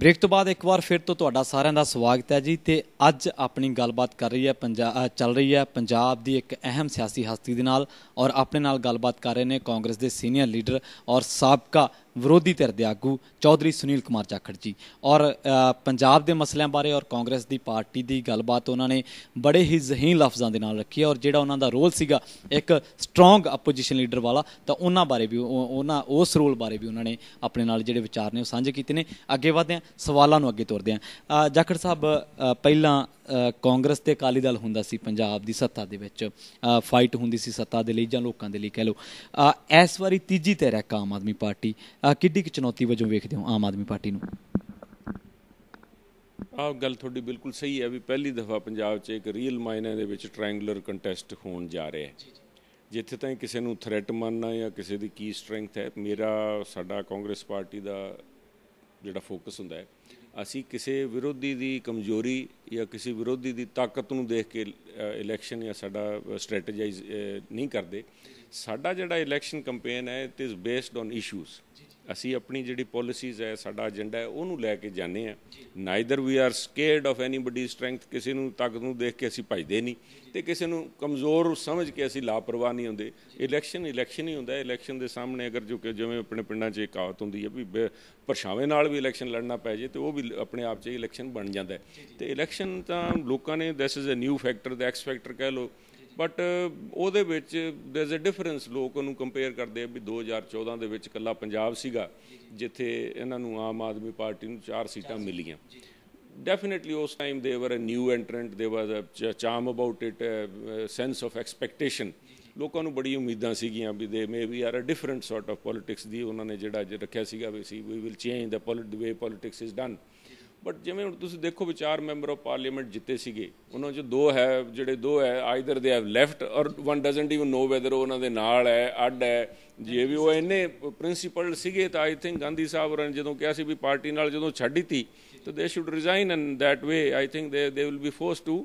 break ਤੋਂ ਬਾਅਦ ਇੱਕ ਵਾਰ ਫਿਰ ਤੋਂ ਤੁਹਾਡਾ ਸਾਰਿਆਂ ਦਾ ਸਵਾਗਤ ਹੈ ਜੀ ਤੇ ਅੱਜ ਆਪਣੀ ਗੱਲਬਾਤ ਕਰ ਰਹੀ ਹੈ ਪੰਜਾਬ ਚੱਲ ਰਹੀ ਹੈ ਪੰਜਾਬ ਦੀ ਇੱਕ ਅਹਿਮ ਸਿਆਸੀ ਹਸਤੀ ਦੇ ਨਾਲ ਔਰ ਆਪਣੇ ਨਾਲ ਗੱਲਬਾਤ ਕਰ ਰਹੇ ਨੇ ਕਾਂਗਰਸ ਦੇ ਸੀਨੀਅਰ ਲੀਡਰ ਔਰ ਸਾਬਕਾ ਵਿਰੋਧੀ ਧਿਰ ਦੇ ਆਗੂ ਚੌਧਰੀ ਸੁਨੀਲ ਕੁਮਾਰ ਜਾਖੜ ਜੀ ਔਰ ਪੰਜਾਬ ਦੇ ਮਸਲਿਆਂ ਬਾਰੇ ਔਰ ਕਾਂਗਰਸ ਦੀ ਪਾਰਟੀ ਦੀ ਗੱਲਬਾਤ ਉਹਨਾਂ ਨੇ ਬੜੇ ਹੀ ਜ਼ਹੀਨ ਲਫ਼ਜ਼ਾਂ ਦੇ ਨਾਲ ਰੱਖੀ ਔਰ ਜਿਹੜਾ ਉਹਨਾਂ ਦਾ ਰੋਲ ਸੀਗਾ ਇੱਕ ਸਟਰੋਂਗ ਆਪੋਜੀਸ਼ਨ ਲੀਡਰ ਵਾਲਾ ਤਾਂ ਉਹਨਾਂ ਬਾਰੇ ਵੀ ਉਹਨਾਂ ਉਸ ਰੋਲ ਬਾਰੇ ਵੀ ਉਹਨਾਂ ਨੇ ਆਪਣੇ ਨਾਲ ਜਿਹੜੇ ਵਿਚਾਰ ਨੇ ਉਹ ਸਾਂਝੇ ਕੀਤੇ ਨੇ ਅੱਗੇ ਵਧਦੇ ਹਾਂ ਸਵਾਲਾਂ ਨੂੰ ਅੱਗੇ ਤੋਰਦੇ ਹਾਂ ਜਾਖੜ ਸਾਹਿਬ ਪਹਿਲਾਂ ਕਾਂਗਰਸ ਤੇ ਅਕਾਲੀ ਦਲ ਹੁੰਦਾ ਸੀ ਪੰਜਾਬ ਦੀ ਸੱਤਾ ਦੇ ਵਿੱਚ ਫਾਈਟ ਹੁੰਦੀ ਸੀ ਸੱਤਾ ਦੇ ਲਈ ਜਾਂ ਲੋਕਾਂ ਦੇ ਲਈ ਕਹਿ ਲਓ ਇਸ ਵਾਰੀ ਤੀਜੀ ਧਿਰ ਹੈ ਆਮ ਆਦਮੀ ਪਾਰਟੀ ਕਿੱਡੀ ਕਿ ਚੁਣੌਤੀ ਵਜੋਂ ਵੇਖਦੇ ਹੋ ਆਮ ਆਦਮੀ ਪਾਰਟੀ ਨੂੰ ਆਹ ਗੱਲ ਤੁਹਾਡੀ ਬਿਲਕੁਲ ਸਹੀ ਹੈ ਵੀ ਪਹਿਲੀ ਦਫਾ ਪੰਜਾਬ 'ਚ ਇੱਕ ਰੀਅਲ ਮਾਇਨੇ ਦੇ ਵਿੱਚ ਟ੍ਰਾਇੰਗੂਲਰ ਕੰਟੈਸਟ ਹੋਣ ਜਾ ਰਿਹਾ ਹੈ ਜਿੱਥੇ ਤਾਂ ਕਿਸੇ ਨੂੰ ਥ੍ਰੈਟ ਮੰਨਣਾ ਜਾਂ ਕਿਸੇ ਦੀ ਕੀ ਸਟਰੈਂਥ ਹੈ ਮੇਰਾ ਸਾਡਾ ਕਾਂਗਰਸ ਪਾਰਟੀ ਦਾ ਜਿਹੜਾ ਫੋਕਸ ਹੁੰਦਾ ਹੈ ਅਸੀਂ ਕਿਸੇ ਵਿਰੋਧੀ ਦੀ ਕਮਜ਼ੋਰੀ ਜਾਂ ਕਿਸੇ ਵਿਰੋਧੀ ਦੀ ਤਾਕਤ ਨੂੰ ਦੇਖ ਕੇ ਇਲੈਕਸ਼ਨ ਜਾਂ ਸਾਡਾ ਸਟ੍ਰੈਟੇਜਾਈਜ਼ ਨਹੀਂ ਕਰਦੇ ਸਾਡਾ ਜਿਹੜਾ ਇਲੈਕਸ਼ਨ ਕੈਂਪੇਨ ਹੈ it is based on issues ਅਸੀਂ ਆਪਣੀ ਜਿਹੜੀ ਪਾਲਿਸੀਜ਼ ਹੈ ਸਾਡਾ ਏਜੰਡਾ ਹੈ ਉਹਨੂੰ ਲੈ ਕੇ ਜਾਂਦੇ ਆ neither we are scared of anybody strength ਕਿਸੇ ਨੂੰ ਤਾਕਤ ਨੂੰ ਦੇਖ ਕੇ ਅਸੀਂ ਭਜਦੇ ਨਹੀਂ ਤੇ ਕਿਸੇ ਨੂੰ ਕਮਜ਼ੋਰ ਸਮਝ ਕੇ ਅਸੀਂ ਲਾਪਰਵਾਹ ਨਹੀਂ ਹੁੰਦੇ ਇਲੈਕਸ਼ਨ ਇਲੈਕਸ਼ਨ ਹੀ ਹੁੰਦਾ ਇਲੈਕਸ਼ਨ ਦੇ ਸਾਹਮਣੇ ਅਗਰ ਜੋ ਕਿ ਜਿਵੇਂ ਆਪਣੇ ਪਿੰਡਾਂ 'ਚ ਇੱਕ ਆਦਤ ਹੁੰਦੀ ਹੈ ਵੀ ਪਰਛਾਵੇਂ ਨਾਲ ਵੀ ਇਲੈਕਸ਼ਨ ਲੜਨਾ ਪੈ ਜੇ ਤੇ ਉਹ ਵੀ ਆਪਣੇ ਆਪ 'ਚ ਇਲੈਕਸ਼ਨ ਬਣ ਜਾਂਦਾ ਤੇ ਇਲੈਕਸ਼ਨ ਤਾਂ ਲੋਕਾਂ ਨੇ this is a new factor ਦਾ ਐਕਸ ਫੈਕਟਰ ਕਹਿ ਲੋ ਬਟ ਉਹਦੇ ਵਿੱਚ देयर इज ਅ ਡਿਫਰੈਂਸ ਲੋਕ ਉਹਨੂੰ ਕੰਪੇਅਰ ਕਰਦੇ ਆ ਵੀ 2014 ਦੇ ਵਿੱਚ ਕੱਲਾ ਪੰਜਾਬ ਸੀਗਾ ਜਿੱਥੇ ਇਹਨਾਂ ਨੂੰ ਆਮ ਆਦਮੀ ਪਾਰਟੀ ਨੂੰ 4 ਸੀਟਾਂ ਮਿਲੀਆਂ ਡੈਫੀਨਿਟਲੀ ਉਸ ਟਾਈਮ ਦੇ ਵਰ ਅ new entrant they was a charm about it sense of expectation ਲੋਕਾਂ ਨੂੰ ਬੜੀ ਉਮੀਦਾਂ ਸੀਗੀਆਂ ਵੀ they may we are a different sort of politics ਦੀ ਉਹਨਾਂ ਨੇ ਜਿਹੜਾ ਰੱਖਿਆ ਸੀਗਾ ਵੀ ਸੀ we will change the polit way politics is done but ਜਿਵੇਂ ਹੁਣ ਤੁਸੀਂ ਦੇਖੋ ਵਿਚਾਰ ਮੈਂਬਰ ਆਫ ਪਾਰਲੀਮੈਂਟ ਜਿੱਤੇ ਸੀਗੇ ਉਹਨਾਂ ਚ ਦੋ ਹੈ ਜਿਹੜੇ ਦੋ ਹੈ either they have left or one doesn't even know whether ਉਹਨਾਂ ਦੇ ਨਾਲ ਹੈ ਅੱਡ ਹੈ ਜੇ ਵੀ ਉਹ ਇਹਨੇ ਪ੍ਰਿੰਸੀਪਲ ਸੀਗੇ ਤਾਂ ਆਈ ਥਿੰਕ ਗਾਂਧੀ ਸਾਹਿਬ ਹੋਰਾਂ ਨੇ ਜਦੋਂ ਕਿਹਾ ਸੀ ਵੀ ਪਾਰਟੀ ਨਾਲ ਜਦੋਂ ਛੱਡੀ ਤੀ ਤਾਂ ਦੇ should resign and that way I think they they will be forced to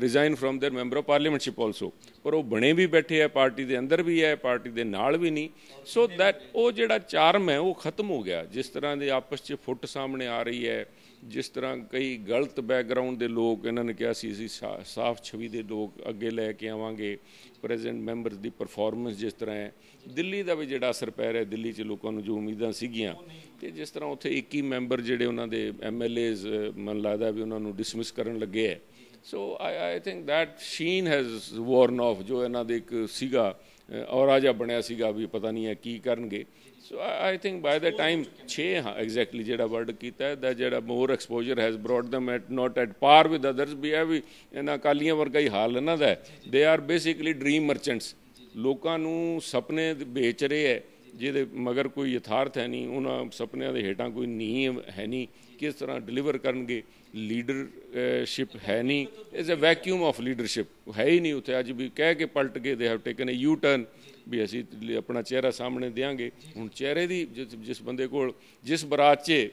resign from their member of parliamentship also ਪਰ ਉਹ ਬਣੇ ਵੀ ਬੈਠੇ ਆ ਪਾਰਟੀ ਦੇ ਅੰਦਰ ਵੀ ਹੈ ਪਾਰਟੀ ਦੇ ਨਾਲ ਵੀ ਨਹੀਂ ਸੋ ਦੈਟ ਉਹ ਜਿਹੜਾ ਚਾਰਮ ਹੈ ਉਹ ਖਤਮ ਹੋ ਗਿਆ ਜਿਸ ਤਰ੍ਹਾਂ ਦੇ ਆਪਸ 'ਚ ਫੁੱਟ ਸਾਹਮਣੇ ਆ ਰਹੀ ਹੈ ਜਿਸ ਤਰ੍ਹਾਂ ਕਈ ਗਲਤ ਬੈਕਗ੍ਰਾਉਂਡ ਦੇ ਲੋਕ ਇਹਨਾਂ ਨੇ ਕਿਹਾ ਸੀ ਅਸੀਂ ਸਾਫ਼ ਛਵੀ ਦੇ ਲੋਕ ਅੱਗੇ ਲੈ ਕੇ ਆਵਾਂਗੇ ਪ੍ਰੈਜ਼ੀਡੈਂਟ ਮੈਂਬਰਸ ਦੀ ਪਰਫਾਰਮੈਂਸ ਜਿਸ ਤਰ੍ਹਾਂ ਹੈ ਦਿੱਲੀ ਦਾ ਵੀ ਜਿਹੜਾ ਅਸਰ ਪੈ ਰਿਹਾ ਦਿੱਲੀ 'ਚ ਲੋਕਾਂ ਨੂੰ ਜੋ ਉਮੀਦਾਂ ਸੀਗੀਆਂ ਤੇ ਜਿਸ ਤਰ੍ਹਾਂ ਉੱਥੇ 21 ਮੈਂਬਰ ਜਿਹੜੇ ਉਹਨਾਂ ਦੇ ਐਮਐਲਏਜ਼ ਮਨ ਲੱਗਦਾ ਵੀ ਉਹਨਾਂ ਨੂੰ ਡਿਸਮਿਸ ਕਰਨ ਲੱਗੇ ਐ so I I think that sheen has worn off ਜੋ ਇਹਨਾਂ ਦੇ ਇੱਕ ਸੀਗਾ ਔਰ ਆਜਾ ਬਣਿਆ ਸੀਗਾ ਵੀ ਪਤਾ ਨਹੀਂ ਹੈ ਕੀ ਕਰਨਗੇ ਸੋ I think by the time 6 ਹਾਂ ਐਗਜ਼ੈਕਟਲੀ ਜਿਹੜਾ ਵਰਡ ਕੀਤਾ ਹੈ ਦਾ ਜਿਹੜਾ more exposure has brought them at not at par with others ਵੀ ਹੈ ਵੀ ਇਹਨਾਂ ਕਾਲੀਆਂ ਵਰਗਾ ਹੀ ਹਾਲ ਇਹਨਾਂ ਦਾ they are basically dream merchants ਲੋਕਾਂ ਨੂੰ ਸੁਪਨੇ ਵੇਚ ਰਹੇ ਹੈ ਜਿਹਦੇ ਮਗਰ ਕੋਈ ਯਥਾਰਥ ਹੈ ਨਹੀਂ ਉਹਨਾਂ ਸੁਪਨਿਆਂ ਦੇ ਹੇਟਾਂ ਕੋਈ ਨਹੀਂ ਹੈ ਨਹੀਂ ਕਿਸ ਤਰ੍ਹਾਂ ਡਿਲੀਵਰ ਕਰਨਗੇ ਲੀਡਰਸ਼ਿਪ ਹੈ ਨਹੀਂ it's a vacuum of leadership ਹੈ ਹੀ ਨਹੀਂ ਉੱਥੇ ਅੱਜ ਵੀ ਕਹਿ ਕੇ ਪਲਟ ਕੇ they have taken a U turn ਵੀ ਅਸੀਂ ਆਪਣਾ ਚਿਹਰਾ ਸਾਹਮਣੇ ਦੇਾਂਗੇ ਹੁਣ ਚਿਹਰੇ ਦੀ ਜਿਸ ਬੰਦੇ ਕੋਲ ਜਿਸ ਬਰਾਤ 'ਚ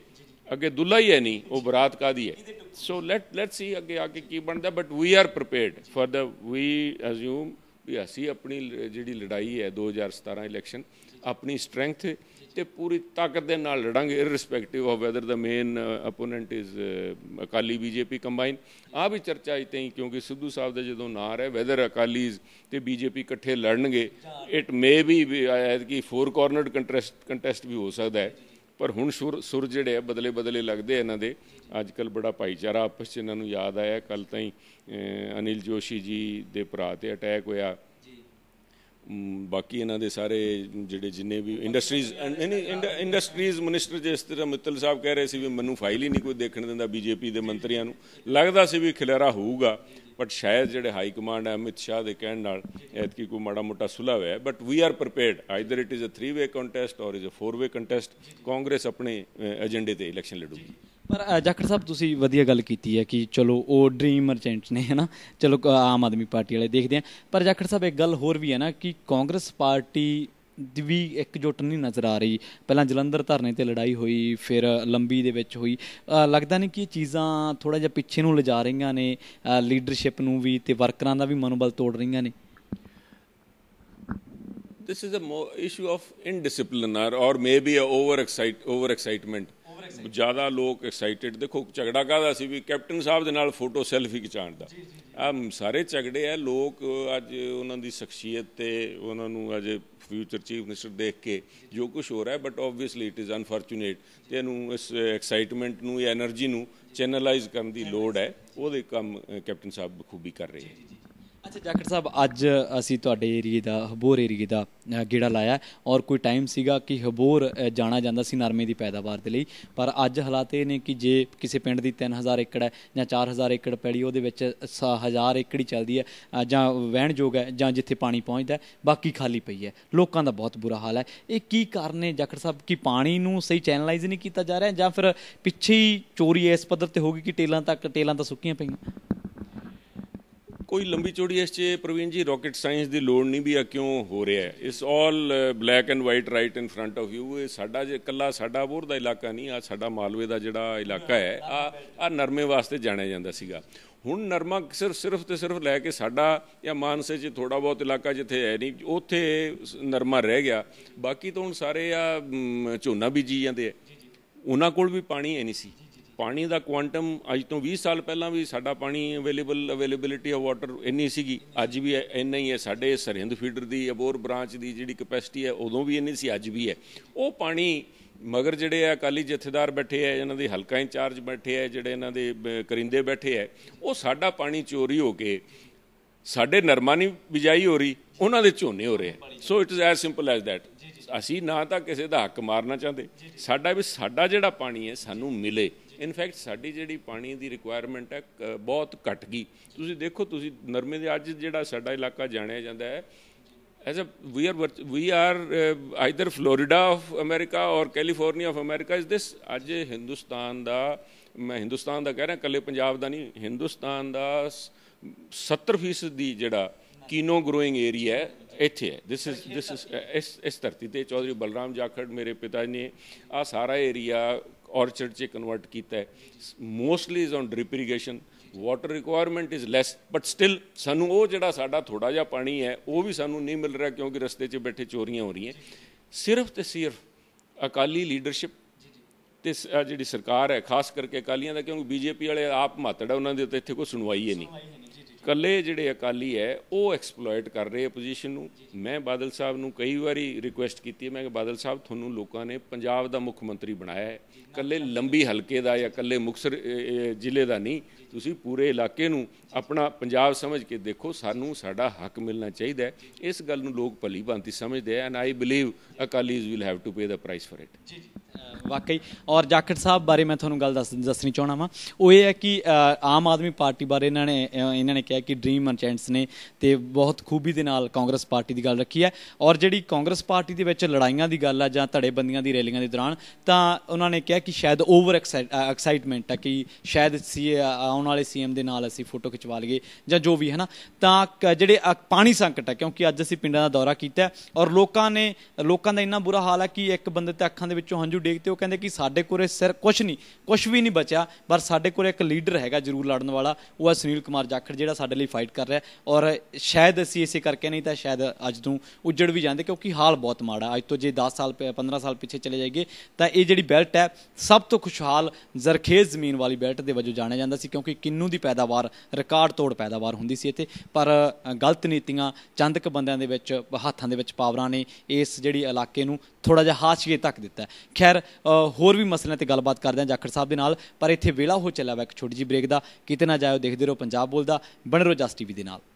ਅੱਗੇ ਦੁੱਲਾ ਹੀ ਹੈ ਨਹੀਂ ਉਹ ਬਰਾਤ ਕਾਦੀ ਹੈ ਸੋ ਲੈਟ ਲੈਟ ਸੀ ਅੱਗੇ ਆ ਕੇ ਕੀ ਬਣਦਾ but we are prepared for the we assume we ਅਸੀਂ ਆਪਣੀ ਜਿਹੜੀ ਲੜਾਈ ਹੈ 2017 ਇਲੈਕਸ਼ਨ ਆਪਣੀ ਸਟਰੈਂਥ ਤੇ ਪੂਰੀ ਤਾਕਤ ਦੇ ਨਾਲ ਲੜਾਂਗੇ irrespective of whether the main opponent is Akali BJP combine ਆ ਵੀ ਚਰਚਾ ਹੀ ਹੀ ਕਿਉਂਕਿ ਸਿੱਧੂ ਸਾਹਿਬ ਦਾ ਜਦੋਂ ਨਾਂ ਹੈ ਵੈਦਰ ਅਕਾਲੀਜ਼ ਤੇ ਬੀਜੇਪੀ ਇਕੱਠੇ ਲੜਨਗੇ ਇਟ ਮੇ ਬੀ ਕਿ ਫੋਰ ਕਾਰਨਰਡ ਕੰਟੈਸਟ ਕੰਟੈਸਟ ਵੀ ਹੋ ਸਕਦਾ ਹੈ ਪਰ ਹੁਣ ਸੁਰ ਜਿਹੜੇ ਆ ਬਦਲੇ ਬਦਲੇ ਲੱਗਦੇ ਇਹਨਾਂ ਦੇ ਅੱਜ ਕੱਲ ਬੜਾ ਭਾਈਚਾਰਾ ਆਪਸ ਚ ਇਹਨਾਂ ਨੂੰ ਯਾਦ ਆਇਆ ਕੱਲ ਤਾਂ ਹੀ ਅਨਿਲ ਜੋਸ਼ੀ ਜੀ ਦੇ ਭਰਾ ਤੇ ਅਟੈਕ ਹੋਇਆ ਬਾਕੀ ਇਹਨਾਂ ਦੇ ਸਾਰੇ ਜਿਹੜੇ ਜਿੰਨੇ ਵੀ ਇੰਡਸਟਰੀਜ਼ ਨਹੀਂ ਇੰਡਸਟਰੀਜ਼ ਮਿਨਿਸਟਰ ਜਿਸ ਤਰ੍ਹਾਂ ਮਿੱਤਲ ਸਾਹਿਬ ਕਹਿ ਰਹੇ ਸੀ ਵੀ ਮੈਨੂੰ ਫਾਈਲ ਹੀ ਨਹੀਂ ਕੋਈ ਦੇਖਣ ਦਿੰਦਾ ਬੀਜੇਪੀ ਦੇ ਮੰਤਰੀਆਂ ਨੂੰ ਲੱਗਦਾ ਸੀ ਵੀ ਖਿਲਾਰਾ ਹੋਊਗਾ ਬਟ ਸ਼ਾਇਦ ਜਿਹੜੇ ਹਾਈ ਕਮਾਂਡ ਹੈ ਅਮਿਤ ਸ਼ਾਹ ਦੇ ਕਹਿਣ ਨਾਲ ਐਤ ਕੀ ਕੋਈ ਮਾੜਾ ਮੋਟਾ ਸੁਲਾ ਹੋਇਆ but we are prepared either it is a 3 way contest or is a 4 way contest Congress ਆਪਣੇ ਏਜੰਡੇ ਤੇ ਇਲੈਕਸ਼ਨ ਲੜੂਗੀ ਪਰ ਜਾਖੜ ਸਾਹਿਬ ਤੁਸੀਂ ਵਧੀਆ ਗੱਲ ਕੀਤੀ ਹੈ ਕਿ ਚਲੋ ਉਹ ਡ੍ਰੀਮ ਮਰਚੈਂਟ ਨੇ ਹਨਾ ਚਲੋ ਆਮ ਆਦਮੀ ਪਾਰਟੀ ਵਾਲੇ ਦੇਖਦੇ ਆ ਪਰ ਜਾਖੜ ਸਾਹਿਬ ਇੱਕ ਗੱਲ ਹੋਰ ਵੀ ਹੈ ਨਾ ਕਿ ਕਾਂਗਰਸ ਪਾਰਟੀ ਦੀ ਵੀ ਇਕਜੁੱਟ ਨਹੀਂ ਨਜ਼ਰ ਆ ਰਹੀ ਪਹਿਲਾਂ ਜਲੰਧਰ ਧਰਨੇ ਤੇ ਲੜਾਈ ਹੋਈ ਫਿਰ ਲੰਬੀ ਦੇ ਵਿੱਚ ਹੋਈ ਲੱਗਦਾ ਨਹੀਂ ਕਿ ਇਹ ਚੀਜ਼ਾਂ ਥੋੜਾ ਜਿਹਾ ਪਿੱਛੇ ਨੂੰ ਲਿਜਾ ਰਹੀਆਂ ਨੇ ਲੀਡਰਸ਼ਿਪ ਨੂੰ ਵੀ ਤੇ ਵਰਕਰਾਂ ਦਾ ਵੀ ਮਨੋਬਲ ਤੋੜ ਰਹੀਆਂ ਨੇ this is a more issue of indiscipline or, or maybe a over excite over excitement ਜ਼ਿਆਦਾ ਲੋਕ ਐਕਸਾਈਟਿਡ ਦੇਖੋ ਝਗੜਾ ਕਾਦਾ ਸੀ ਵੀ ਕੈਪਟਨ ਸਾਹਿਬ ਦੇ ਨਾਲ ਫੋਟੋ ਸੈਲਫੀ ਖਿਚਾਣ ਦਾ ਆ ਸਾਰੇ ਝਗੜੇ ਆ ਲੋਕ ਅੱਜ ਉਹਨਾਂ ਦੀ ਸ਼ਖਸੀਅਤ ਤੇ ਉਹਨਾਂ ਨੂੰ ਅੱਜ ਫਿਊਚਰ ਚੀਫ ਮਿਨਿਸਟਰ ਦੇਖ ਕੇ ਜੋ ਕੁਝ ਹੋ ਰਿਹਾ but obviously it is unfortunate ਤੇ ਇਹਨੂੰ ਇਸ ਐਕਸਾਈਟਮੈਂਟ ਨੂੰ ਇਹ એનર્ਜੀ ਨੂੰ ਚੈਨਲਾਈਜ਼ ਕਰਨ ਦੀ ਲੋੜ ਹੈ ਉਹਦੇ ਕੰਮ ਕੈਪਟਨ ਸਾਹਿਬ ਬਖੂਬੀ ਕਰ ਰਹੇ ਹੈ ਅੱਛਾ ਜਾਕਰ ਸਾਹਿਬ ਅੱਜ ਅਸੀਂ ਤੁਹਾਡੇ ਏਰੀਏ ਦਾ ਹਬੋਰ ਏਰੀਏ ਦਾ ਗੇੜਾ ਲਾਇਆ ਔਰ ਕੋਈ ਟਾਈਮ ਸੀਗਾ ਕਿ ਹਬੋਰ ਜਾਣਾ ਜਾਂਦਾ ਸੀ ਨਰਮੇ ਦੀ ਪੈਦਾਵਾਰ ਦੇ ਲਈ ਪਰ ਅੱਜ ਹਾਲਾਤ ਇਹ ਨੇ ਕਿ ਜੇ ਕਿਸੇ ਪਿੰਡ ਦੀ 3000 ਏਕੜ ਹੈ ਜਾਂ 4000 ਏਕੜ ਪੈੜੀ ਉਹਦੇ ਵਿੱਚ 1000 ਏਕੜ ਹੀ ਚੱਲਦੀ ਹੈ ਜਾਂ ਵਹਿਣ ਜੋਗ ਹੈ ਜਾਂ ਜਿੱਥੇ ਪਾਣੀ ਪਹੁੰਚਦਾ ਬਾਕੀ ਖਾਲੀ ਪਈ ਹੈ ਲੋਕਾਂ ਦਾ ਬਹੁਤ ਬੁਰਾ ਹਾਲ ਹੈ ਇਹ ਕੀ ਕਾਰਨ ਨੇ ਜਾਕਰ ਸਾਹਿਬ ਕਿ ਪਾਣੀ ਨੂੰ ਸਹੀ ਚੈਨਲਾਈਜ਼ ਨਹੀਂ ਕੀਤਾ ਜਾ ਰਿਹਾ ਜਾਂ ਫਿਰ ਪਿੱਛੇ ਹੀ ਚੋਰੀ ਇਸ ਪੱਧਰ ਤੇ ਹੋ ਗਈ ਕਿ ਟੇਲਾਂ ਤੱਕ ਟੇਲਾਂ ਤਾਂ ਸੁੱਕੀਆਂ ਪਈਆਂ ਕੋਈ ਲੰਬੀ ਚੋੜੀ ਇਸ 'ਚ ਪ੍ਰਵੀਨ ਜੀ ਰਾਕਟ ਸਾਇੰਸ ਦੀ ਲੋੜ ਨਹੀਂ ਵੀ ਆ ਕਿਉਂ ਹੋ ਰਿਹਾ ਹੈ ਇਸ all black and white right in front of you ਇਹ ਸਾਡਾ ਜੇ ਕੱਲਾ ਸਾਡਾ ਬੋਰ ਦਾ ਇਲਾਕਾ ਨਹੀਂ ਆ ਸਾਡਾ ਮਾਲਵੇ ਦਾ ਜਿਹੜਾ ਇਲਾਕਾ ਹੈ ਆ ਆ ਨਰਮੇ ਵਾਸਤੇ ਜਾਣਿਆ ਜਾਂਦਾ ਸੀਗਾ ਹੁਣ ਨਰਮਾ ਸਿਰਫ ਸਿਰਫ ਤੇ ਸਿਰਫ ਲੈ ਕੇ ਸਾਡਾ ਜਾਂ ਮਾਨਸੇ 'ਚ ਥੋੜਾ ਬਹੁਤ ਇਲਾਕਾ ਜਿੱਥੇ ਹੈ ਨਹੀਂ ਉੱਥੇ ਨਰਮਾ ਰਹਿ ਗਿਆ ਬਾਕੀ ਤਾਂ ਹੁਣ ਸਾਰੇ ਆ ਝੋਨਾ ਬੀਜੀ ਜਾਂਦੇ ਆ ਉਹਨਾਂ ਕੋਲ ਵੀ ਪਾਣੀ ਹੈ ਨਹੀਂ ਸੀ ਪਾਣੀ ਦਾ ਕੁਆਂਟਮ ਅੱਜ ਤੋਂ 20 ਸਾਲ ਪਹਿਲਾਂ ਵੀ ਸਾਡਾ ਪਾਣੀ ਅਵੇਲੇਬਲ ਅਵੇਲੇਬਿਲਿਟੀ ਆਫ ਵਾਟਰ ਇੰਨੀ ਸੀਗੀ ਅੱਜ ਵੀ ਇੰਨਾ ਹੀ ਹੈ ਸਾਡੇ ਸਰਹਿੰਦ ਫੀਡਰ ਦੀ ਅਬੋਰ ਬ੍ਰਾਂਚ ਦੀ ਜਿਹੜੀ ਕਪੈਸਿਟੀ ਹੈ ਉਦੋਂ ਵੀ ਇੰਨੀ ਸੀ ਅੱਜ ਵੀ ਹੈ ਉਹ ਪਾਣੀ ਮਗਰ ਜਿਹੜੇ ਆ ਅਕਾਲੀ ਜਥੇਦਾਰ ਬੈਠੇ ਆ ਇਹਨਾਂ ਦੇ ਹਲਕਾ ਇੰਚਾਰਜ ਬੈਠੇ ਆ ਜਿਹੜੇ ਇਹਨਾਂ ਦੇ ਕਰਿੰਦੇ ਬੈਠੇ ਆ ਉਹ ਸਾਡਾ ਪਾਣੀ ਚੋਰੀ ਹੋ ਕੇ ਸਾਡੇ ਨਰਮਾ ਨਹੀਂ ਬਿਜਾਈ ਹੋ ਰਹੀ ਉਹਨਾਂ ਦੇ ਝੋਨੇ ਹੋ ਰਹੇ so it is as simple as that ਅਸੀਂ ਨਾ ਤਾਂ ਕਿਸੇ ਦਾ ਹੱਕ ਮਾਰਨਾ ਚਾਹੁੰਦੇ ਸਾਡਾ ਵੀ ਸਾਡਾ ਜਿਹੜਾ ਪਾਣੀ ਹੈ ਸਾਨੂੰ ਮਿਲੇ ਇਨਫੈਕਟ ਸਾਡੀ ਜਿਹੜੀ ਪਾਣੀ ਦੀ ਰਿਕੁਆਇਰਮੈਂਟ ਹੈ ਬਹੁਤ ਘਟ ਗਈ ਤੁਸੀਂ ਦੇਖੋ ਤੁਸੀਂ ਨਰਮੇ ਦੇ ਅੱਜ ਜਿਹੜਾ ਸਾਡਾ ਇਲਾਕਾ ਜਾਣਿਆ ਜਾਂਦਾ ਹੈ as a we are we are either Florida of America or California of America ਇਸ ਦਿਸ ਅੱਜ ਹਿੰਦੁਸਤਾਨ ਦਾ ਮੈਂ ਹਿੰਦੁਸਤਾਨ ਦਾ ਕਹਿ ਰਿਹਾ ਕੱਲੇ ਪੰਜਾਬ ਦਾ ਨਹੀਂ ਹਿੰਦੁਸਤਾਨ ਦਾ 70% ਦੀ ਜਿਹੜਾ ਕੀਨੋ ਗਰੋਇੰਗ ਏਰੀਆ ਹੈ ਇੱਥੇ ਹੈ ਥਿਸ ਇਜ਼ ਥਿਸ ਇਜ਼ ਇਸ ਇਸ ਧਰਤੀ ਤੇ ਚੌਧਰੀ ਬਲਰਾਮ ਜਾਖੜ ਮੇਰੇ ਪਿਤਾ ਜੀ ਨੇ ਆ ਸਾਰਾ ਏਰੀਆ ਔਰਚਰਡ 'ਚ ਕਨਵਰਟ ਕੀਤਾ ਹੈ mostly is on drip irrigation water requirement is less but still ਸਾਨੂੰ ਉਹ ਜਿਹੜਾ ਸਾਡਾ ਥੋੜਾ ਜਿਹਾ ਪਾਣੀ ਹੈ ਉਹ ਵੀ ਸਾਨੂੰ ਨਹੀਂ ਮਿਲ ਰਿਹਾ ਕਿਉਂਕਿ ਰਸਤੇ 'ਚ ਬੈਠੇ ਚੋਰੀਆਂ ਹੋ ਰਹੀਆਂ ਸਿਰਫ ਤੇ ਸਿਰਫ ਅਕਾਲੀ ਲੀਡਰਸ਼ਿਪ ਤੇ ਜਿਹੜੀ ਸਰਕਾਰ ਹੈ ਖਾਸ ਕਰਕੇ ਅਕਾਲੀਆਂ ਦਾ ਕਿਉਂਕਿ ਬੀਜੇਪੀ ਵਾਲੇ ਆਪ ਮਾਤੜਾ ਉਹਨਾਂ ਦੇ ਉੱਤੇ ਇੱਥੇ ਕੋਈ ਸੁਣਵਾਈ ਹੀ ਨਹੀਂ ਕੱਲੇ ਜਿਹੜੇ ਅਕਾਲੀ ਹੈ ਉਹ ਐਕਸਪਲੋਇਟ ਕਰ ਰਹੇ ਪੋਜੀਸ਼ਨ ਨੂੰ ਮੈਂ ਬਾਦਲ ਸਾਹਿਬ ਨੂੰ ਕਈ ਵਾਰੀ ਰਿਕੁਐਸਟ ਕੀਤੀ ਹੈ ਮੈਂ ਕਿ ਬਾਦਲ ਸਾਹਿਬ ਤੁਹਾਨੂੰ ਲੋਕਾਂ ਨੇ ਪੰਜਾਬ ਦਾ ਮੁੱਖ ਮੰਤਰੀ ਬਣਾਇਆ ਹੈ ਕੱਲੇ ਲੰਬੀ ਹਲਕੇ ਦਾ ਜਾਂ ਕੱਲੇ ਮੁਕਸਰ ਜ਼ਿਲ੍ਹੇ ਦਾ ਨਹੀਂ ਤੁਸੀਂ ਪੂਰੇ ਇਲਾਕੇ ਨੂੰ ਆਪਣਾ ਪੰਜਾਬ ਸਮਝ ਕੇ ਦੇਖੋ ਸਾਨੂੰ ਸਾਡਾ ਹੱਕ ਮਿਲਣਾ ਚਾਹੀਦਾ ਹੈ ਇਸ ਗੱਲ ਨੂੰ ਲੋਕ ਭਲੀ ਭਾਂਤੀ ਸਮਝਦੇ ਆ and I believe Akalis will have to pay the price for it ਜੀ ਜੀ ਵਾਕਈ ਔਰ ਜਾਖੜ ਸਾਹਿਬ ਬਾਰੇ ਮੈਂ ਤੁਹਾਨੂੰ ਗੱਲ ਦੱਸਣੀ ਚਾਹਣਾ ਵਾਂ ਉਹ ਇਹ ਹੈ ਕਿ ਆਮ ਆਦਮੀ ਪਾਰਟੀ ਬਾਰੇ ਇਹਨਾਂ ਨੇ ਇਹਨਾਂ ਨੇ ਕਿਹਾ ਕਿ ਡ੍ਰੀਮ ਮਰਚੈਂਟਸ ਨੇ ਤੇ ਬਹੁਤ ਖੂਬੀ ਦੇ ਨਾਲ ਕਾਂਗਰਸ ਪਾਰਟੀ ਦੀ ਗੱਲ ਰੱਖੀ ਹੈ ਔਰ ਜਿਹੜੀ ਕਾਂਗਰਸ ਪਾਰਟੀ ਦੇ ਵਿੱਚ ਲੜਾਈਆਂ ਦੀ ਗੱਲ ਆ ਜਾਂ ਧੜੇਬੰਦੀਆਂ ਦੀ ਰੈਲੀਆਂ ਦੇ ਦੌਰਾਨ ਤਾਂ ਉਹਨਾਂ ਨੇ ਕਿਹਾ ਕਿ ਸ਼ਾਇਦ ਓਵਰ ਐਕਸਾਈਟਮੈਂਟ ਆ ਕਿ ਸ਼ਾਇਦ ਸੀ ਆਉਣ ਵਾਲੇ ਸੀਐਮ ਦੇ ਨਾਲ ਅਸੀਂ ਫੋਟੋ ਖਿਚਵਾ ਲਈਏ ਜਾਂ ਜੋ ਵੀ ਹੈ ਨਾ ਤਾਂ ਜਿਹੜੇ ਪਾਣੀ ਸੰਕਟ ਹੈ ਕਿਉਂਕਿ ਅੱਜ ਅਸੀਂ ਪਿੰਡਾਂ ਦਾ ਦੌਰਾ ਕੀਤਾ ਔਰ ਲੋਕਾਂ ਨੇ ਲੋਕਾਂ ਦਾ ਇੰਨਾ ਬੁਰਾ ਹਾਲ ਹੈ ਕਿ ਇੱਕ ਬੰਦੇ ਤੇ ਅੱਖਾਂ ਦੇ ਵਿੱਚੋਂ ਹੰਝੂ ਡੇਗ ਤੇ ਉਹ ਕਹਿੰਦੇ ਕਿ ਸਾਡੇ ਕੋਲੇ ਸਿਰ ਕੁਝ ਨਹੀਂ ਕੁਝ ਵੀ ਨਹੀਂ ਬਚਿਆ ਪਰ ਸਾਡੇ ਕੋਲੇ ਇੱਕ ਲੀਡਰ ਹੈਗਾ ਜ਼ਰੂਰ ਲੜਨ ਵਾਲਾ ਉਹ ਹੈ ਸੁਨੀਲ ਕੁਮਾਰ ਜਾਖੜ ਜਿਹੜਾ ਸਾਡੇ ਲਈ ਫਾਈਟ ਕਰ ਰਿਹਾ ਔਰ ਸ਼ਾਇਦ ਅਸੀਂ ਇਸੇ ਕਰਕੇ ਨਹੀਂ ਤਾਂ ਸ਼ਾਇਦ ਅੱਜ ਤੋਂ ਉੱਜੜ ਵੀ ਜਾਂਦੇ ਕਿਉਂਕਿ ਹਾਲ ਬਹੁਤ ਮਾੜਾ ਅੱਜ ਤੋਂ ਜੇ 10 ਸਾਲ 15 ਸਾਲ ਪਿੱਛੇ ਚਲੇ ਜਾਈਏ ਤਾਂ ਇਹ ਜਿਹੜੀ ਬੈਲਟ ਹੈ ਸਭ ਤੋਂ ਖੁਸ਼ਹਾਲ ਜ਼ਰਖੇਜ਼ ਜ਼ਮੀਨ ਵਾਲੀ ਬੈਲਟ ਦੇ ਵਜੋਂ ਜਾਣਿਆ ਜਾਂਦਾ ਸੀ ਕਿਉਂਕਿ ਕਿੰਨੂ ਦੀ ਪੈਦਾਵਾਰ ਰਿਕਾਰਡ ਤੋੜ ਪੈਦਾਵਾਰ ਹੁੰਦੀ ਸੀ ਇੱਥੇ ਪਰ ਗਲਤ ਨੀਤੀਆਂ ਚੰਦਕ ਬੰਦਿਆਂ ਦੇ ਵਿੱਚ ਹੱਥਾਂ ਦੇ ਵਿੱਚ ਪਾਵਰਾਂ ਨੇ ਇਸ ਜਿਹੜੀ ਇਲਾਕੇ ਨੂੰ ਥੋੜਾ ਜਿਹਾ ਹਾਸ਼ੀਏ ਤੱਕ ਦਿੱਤਾ ਖੈਰ ਹੋਰ ਵੀ ਮਸਲਿਆਂ ਤੇ ਗੱਲਬਾਤ ਕਰਦੇ ਆ ਜਾਖੜ ਸਾਹਿਬ ਦੇ ਨਾਲ ਪਰ ਇੱਥੇ ਵੇਲਾ ਹੋ ਚੱਲਿਆ ਵਾ ਇੱਕ ਛੋਟੀ ਜੀ ਬ੍ਰੇਕ ਦਾ ਕਿਤੇ ਨਾ ਜਾਇਓ ਦੇਖਦੇ ਰਹੋ ਪੰਜਾਬ ਬੋਲਦਾ ਬਣ ਰਹੋ ਜਸ ਟੀਵੀ ਦੇ ਨਾਲ